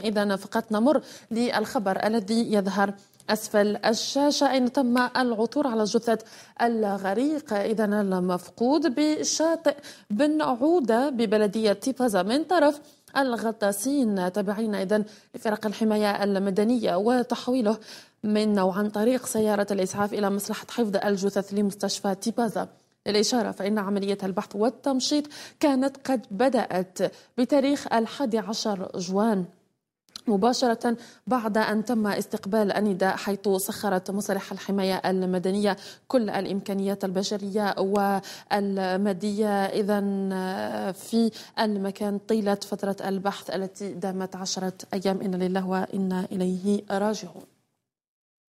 إذا فقط نمر للخبر الذي يظهر أسفل الشاشة أين تم العثور على جثة الغريق إذا المفقود بشاطئ بن عودة ببلدية تيفازا من طرف الغطاسين تابعين إذا لفرق الحماية المدنية وتحويله من عن طريق سيارة الإسعاف إلى مصلحة حفظ الجثث لمستشفى تيبازا للإشارة فإن عملية البحث والتمشيط كانت قد بدأت بتاريخ الحادي عشر جوان مباشرة بعد أن تم استقبال النداء حيث سخرت مصالح الحماية المدنية كل الإمكانيات البشرية والمادية إذا آه، في المكان طيلة فترة البحث التي دامت عشرة أيام إن لله وإنا إليه راجعون